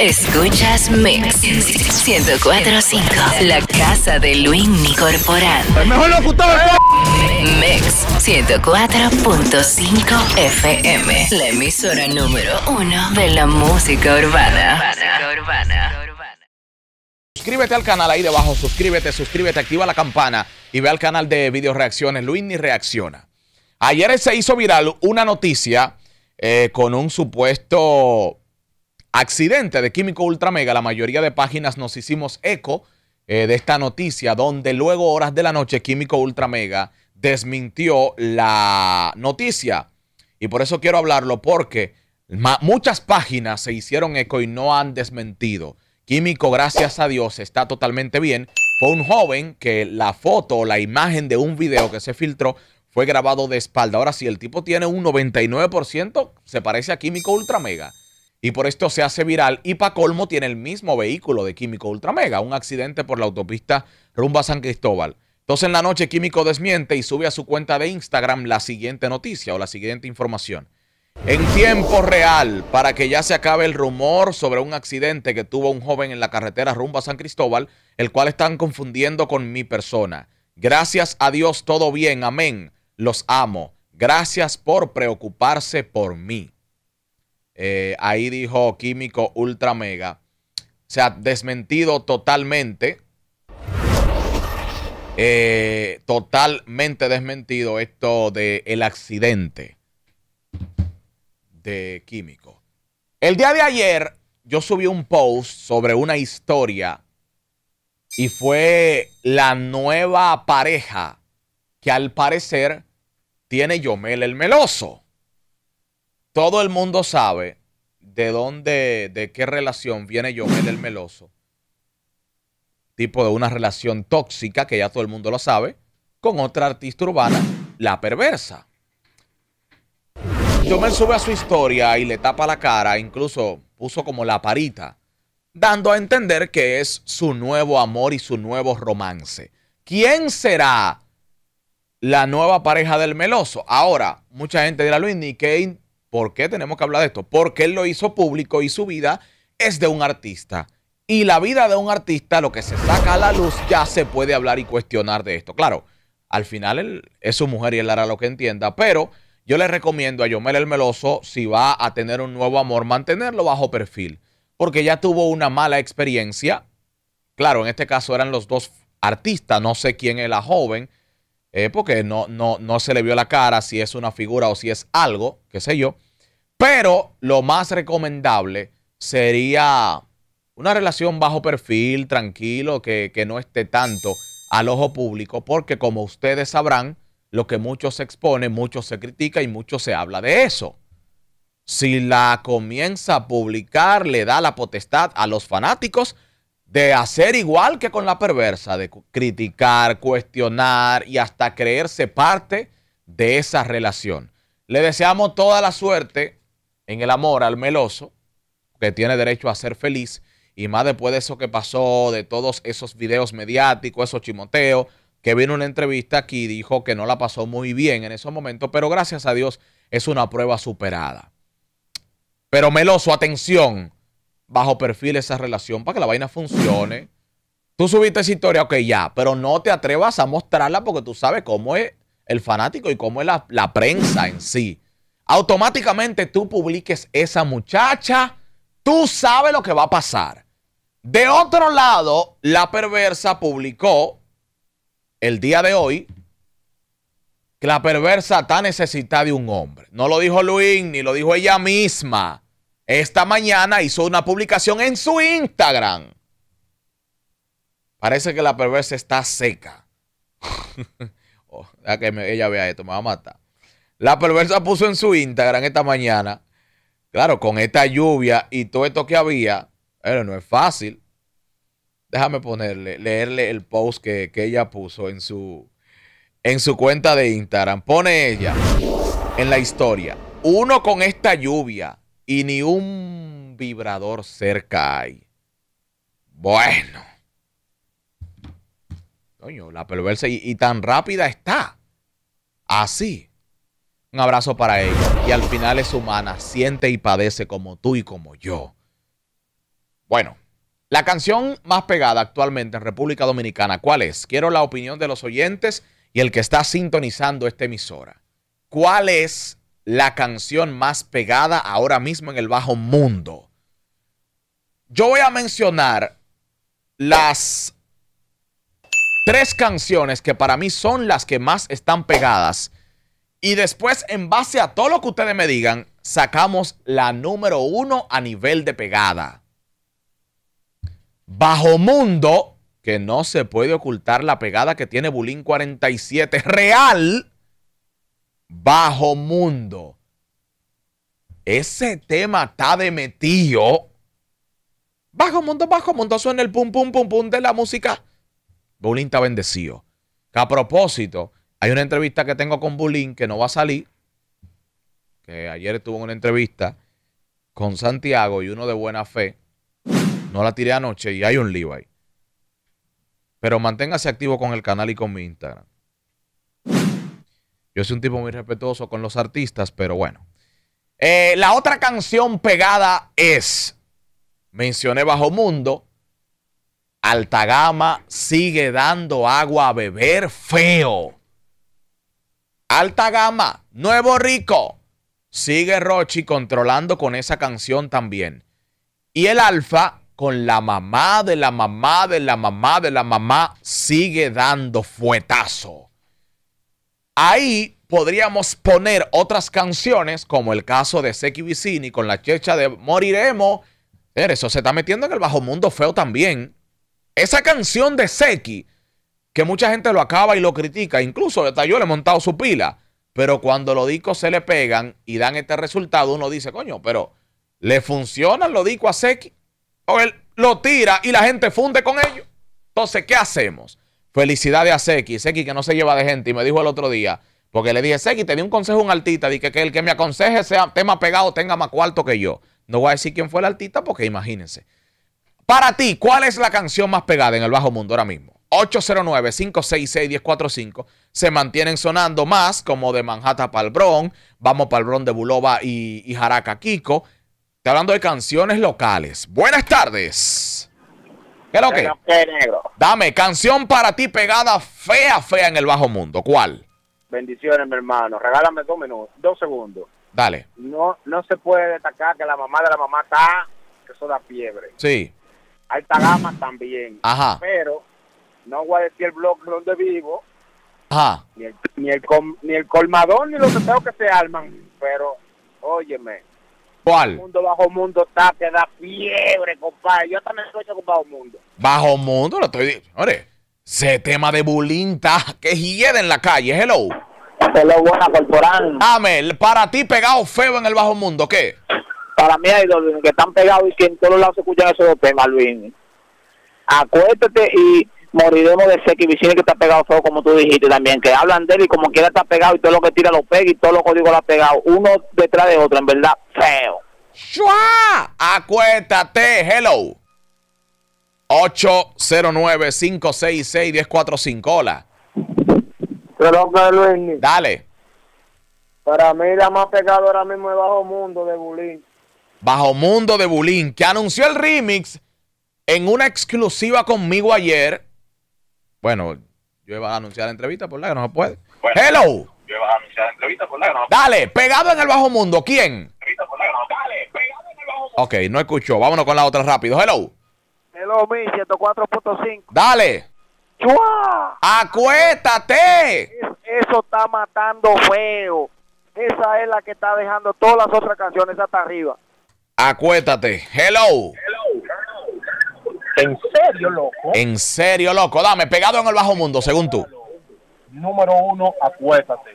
Escuchas Mix 1045, la casa de Luis Corporán. El mejor locutor Mix 104.5 FM, la emisora número uno de la música urbana. Urbana, urbana. Suscríbete al canal ahí debajo, suscríbete, suscríbete, activa la campana y ve al canal de video reacciones. Luis ni reacciona. Ayer se hizo viral una noticia eh, con un supuesto accidente de Químico Ultramega, la mayoría de páginas nos hicimos eco eh, de esta noticia, donde luego horas de la noche Químico Ultramega desmintió la noticia. Y por eso quiero hablarlo, porque muchas páginas se hicieron eco y no han desmentido. Químico, gracias a Dios, está totalmente bien. Fue un joven que la foto o la imagen de un video que se filtró fue grabado de espalda. Ahora, si el tipo tiene un 99%, se parece a Químico Ultramega y por esto se hace viral. Y para colmo tiene el mismo vehículo de Químico Ultramega, un accidente por la autopista rumba San Cristóbal. Entonces en la noche Químico desmiente y sube a su cuenta de Instagram la siguiente noticia o la siguiente información. En tiempo real, para que ya se acabe el rumor sobre un accidente que tuvo un joven en la carretera rumba San Cristóbal, el cual están confundiendo con mi persona. Gracias a Dios, todo bien, amén. Los amo. Gracias por preocuparse por mí. Eh, ahí dijo Químico Ultra Mega. Se ha desmentido totalmente. Eh, totalmente desmentido esto del el accidente de Químico. El día de ayer yo subí un post sobre una historia y fue la nueva pareja que al parecer tiene Yomel el Meloso todo el mundo sabe de dónde, de qué relación viene Yomel del Meloso. Tipo de una relación tóxica, que ya todo el mundo lo sabe, con otra artista urbana, La Perversa. Yomel sube a su historia y le tapa la cara, incluso puso como la parita, dando a entender que es su nuevo amor y su nuevo romance. ¿Quién será la nueva pareja del Meloso? Ahora, mucha gente dirá, Luis, ¿ni qué ¿Por qué tenemos que hablar de esto? Porque él lo hizo público y su vida es de un artista. Y la vida de un artista, lo que se saca a la luz, ya se puede hablar y cuestionar de esto. Claro, al final él, es su mujer y él hará lo que entienda, pero yo le recomiendo a Yomel el Meloso, si va a tener un nuevo amor, mantenerlo bajo perfil, porque ya tuvo una mala experiencia. Claro, en este caso eran los dos artistas, no sé quién es la joven, eh, porque no, no, no se le vio la cara, si es una figura o si es algo, qué sé yo. Pero lo más recomendable sería una relación bajo perfil, tranquilo, que, no esté tanto al ojo público, porque como ustedes sabrán, lo que muchos se expone, mucho se critica y mucho se habla de eso. Si la comienza a publicar, le da la potestad a los fanáticos de hacer igual que con la perversa, de criticar, cuestionar y hasta creerse parte de esa relación. Le deseamos toda la suerte en el amor al meloso, que tiene derecho a ser feliz, y más después de eso que pasó, de todos esos videos mediáticos, esos chimoteos, que vino una entrevista aquí y dijo que no la pasó muy bien en esos momentos, pero gracias a Dios es una prueba superada. Pero meloso, atención, bajo perfil esa relación para que la vaina funcione. Tú subiste esa historia, ok, ya, pero no te atrevas a mostrarla porque tú sabes cómo es el fanático y cómo es la, la prensa en sí automáticamente tú publiques esa muchacha, tú sabes lo que va a pasar. De otro lado, la perversa publicó el día de hoy que la perversa está necesitada de un hombre. No lo dijo Luis ni lo dijo ella misma. Esta mañana hizo una publicación en su Instagram. Parece que la perversa está seca. oh, que ella vea esto, me va a matar. La perversa puso en su Instagram esta mañana, claro, con esta lluvia y todo esto que había, Pero no es fácil. Déjame ponerle, leerle el post que, ella puso en su, en su cuenta de Instagram. Pone ella en la historia, uno con esta lluvia y ni un vibrador cerca hay. Bueno. Coño, la perversa y tan rápida está. Así. Un abrazo para ella. Y al final es humana, siente y padece como tú y como yo. Bueno, la canción más pegada actualmente en República Dominicana, ¿cuál es? Quiero la opinión de los oyentes y el que está sintonizando esta emisora. ¿Cuál es la canción más pegada ahora mismo en el bajo mundo? Yo voy a mencionar las tres canciones que para mí son las que más están pegadas y después, en base a todo lo que ustedes me digan, sacamos la número uno a nivel de pegada. Bajo Mundo, que no se puede ocultar la pegada que tiene Bulín 47 real. Bajo Mundo. Ese tema está de metido. Bajo Mundo, Bajo Mundo, suena el pum pum pum pum de la música. Bulín está bendecido. a propósito, hay una entrevista que tengo con Bulín que no va a salir, que ayer estuvo en una entrevista con Santiago y uno de buena fe. No la tiré anoche y hay un lío ahí. Pero manténgase activo con el canal y con mi Instagram. Yo soy un tipo muy respetuoso con los artistas, pero bueno. Eh, la otra canción pegada es, mencioné Bajo Mundo, Altagama sigue dando agua a beber feo. Alta gama, nuevo rico. Sigue Rochi controlando con esa canción también. Y el Alfa con la mamá de la mamá de la mamá de la mamá sigue dando fuetazo. Ahí podríamos poner otras canciones como el caso de Seki Vicini con la checha de Moriremos. Eso se está metiendo en el bajo mundo feo también. Esa canción de Seki que mucha gente lo acaba y lo critica. Incluso hasta yo le he montado su pila. Pero cuando los discos se le pegan y dan este resultado, uno dice, coño, pero ¿le funciona los discos a Seki? O él lo tira y la gente funde con ellos. Entonces, ¿qué hacemos? Felicidades a Seki. Seki que no se lleva de gente. Y me dijo el otro día, porque le dije, Seki, te di un consejo a un artista. Dije que, que el que me aconseje sea tema pegado, tenga más cuarto que yo. No voy a decir quién fue el artista porque imagínense. Para ti, ¿cuál es la canción más pegada en el bajo mundo ahora mismo? 809-566-1045 se mantienen sonando más, como de Manhattan para el vamos palbrón de Buloba y, Jaraca Kiko. Está hablando de canciones locales. Buenas tardes. ¿Qué es lo que? Dame, canción para ti pegada fea, fea en el bajo mundo. ¿Cuál? Bendiciones, mi hermano. Regálame dos minutos, dos segundos. Dale. No, no se puede destacar que la mamá de la mamá está, que eso da fiebre. Sí. Alta gama también. Ajá. Pero no voy a decir el blog donde vivo, Ajá. Ni, el, ni, el com, ni el colmador, ni los tengo que se arman, pero, óyeme. ¿Cuál? El mundo bajo mundo está, te da fiebre, compadre. Yo también estoy con bajo mundo. Bajo mundo, lo estoy diciendo. Ese tema de bulinta está que hiede en la calle. Hello. Hello, buena corporal. Amel, para ti pegado feo en el bajo mundo, ¿qué? Para mí hay dos que están pegados y que en todos lados se escuchan esos temas, Luis. Acuéstate y moriremos de y Vicini que está pegado feo, como tú dijiste también, que hablan de él y como quiera está pegado y todo lo que tira lo pega y todo lo código lo ha pegado, uno detrás de otro, en verdad, feo. ¡Shua! acuéstate hello. 809-566-1045, hola. Pero, Luis. Dale. Para mí la más pegada ahora mismo es Bajo Mundo de Bulín. Bajo Mundo de Bulín, que anunció el remix en una exclusiva conmigo ayer bueno, yo iba a anunciar la entrevista, por la que no se puede. Hello. entrevista, por la no se puede. Dale, pegado en el bajo mundo. ¿Quién? Entrevista por la Dale, pegado en el bajo mundo. Ok, no escuchó. Vámonos con la otra rápido. Hello. Hello, mi 104.5. Dale. ¡Chua! ¡Acuéstate! Eso está matando feo. Esa es la que está dejando todas las otras canciones hasta arriba. Acuéstate. Hello. ¿En serio, loco? En serio, loco. Dame, pegado en el bajo mundo, según tú. Número uno, acuéstate.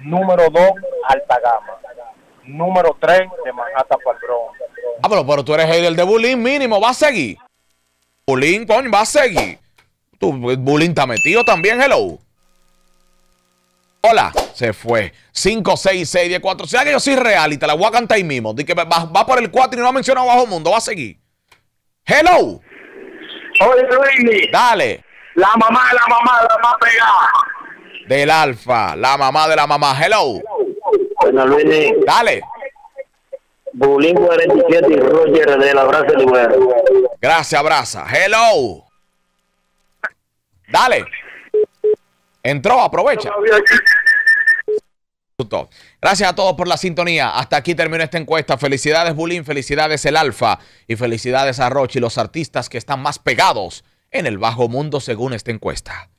Número dos, alta gama. Número tres, de Manhattan para el Ah, pero, tú eres el de Bulín mínimo, va a seguir. Bulín, coño, va a seguir. Tú, Bulín está metido también, hello. Hola, se fue. 5, 6, 6, 10, 4. Si que yo soy real y te la voy a cantar ahí mismo. que va, va por el 4 y no ha mencionado Bajo Mundo, va a seguir. Hello. Oye, Luis. Dale. La mamá de la mamá, la mamá pegada. Del alfa, la mamá de la mamá. Hello. Bueno, Luis. Dale. Bulín 47 y Roger de la Brasa Gracias, Brasa. Hello. Dale. Entró, aprovecha. Gracias a todos por la sintonía. Hasta aquí termina esta encuesta. Felicidades Bulín, felicidades el Alfa y felicidades a y los artistas que están más pegados en el bajo mundo según esta encuesta.